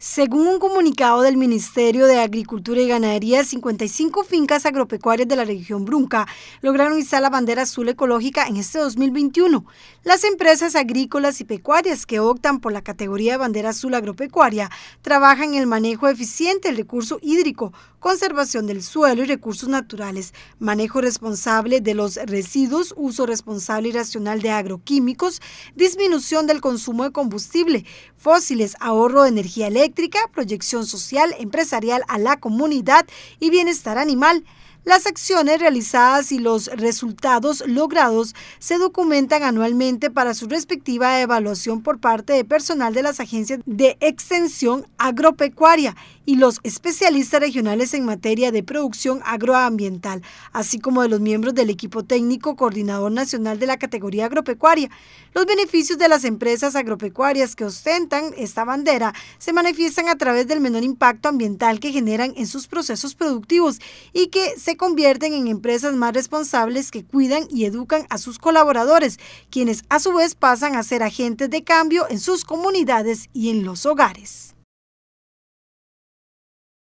Según un comunicado del Ministerio de Agricultura y Ganadería, 55 fincas agropecuarias de la región Brunca lograron instalar la bandera azul ecológica en este 2021. Las empresas agrícolas y pecuarias que optan por la categoría de bandera azul agropecuaria trabajan en el manejo eficiente del recurso hídrico, conservación del suelo y recursos naturales, manejo responsable de los residuos, uso responsable y racional de agroquímicos, disminución del consumo de combustible, fósiles, ahorro de energía eléctrica, proyección social, empresarial a la comunidad y bienestar animal. Las acciones realizadas y los resultados logrados se documentan anualmente para su respectiva evaluación por parte de personal de las agencias de extensión agropecuaria y los especialistas regionales en materia de producción agroambiental, así como de los miembros del equipo técnico coordinador nacional de la categoría agropecuaria. Los beneficios de las empresas agropecuarias que ostentan esta bandera se manifiestan a través del menor impacto ambiental que generan en sus procesos productivos y que se convierten en empresas más responsables que cuidan y educan a sus colaboradores, quienes a su vez pasan a ser agentes de cambio en sus comunidades y en los hogares.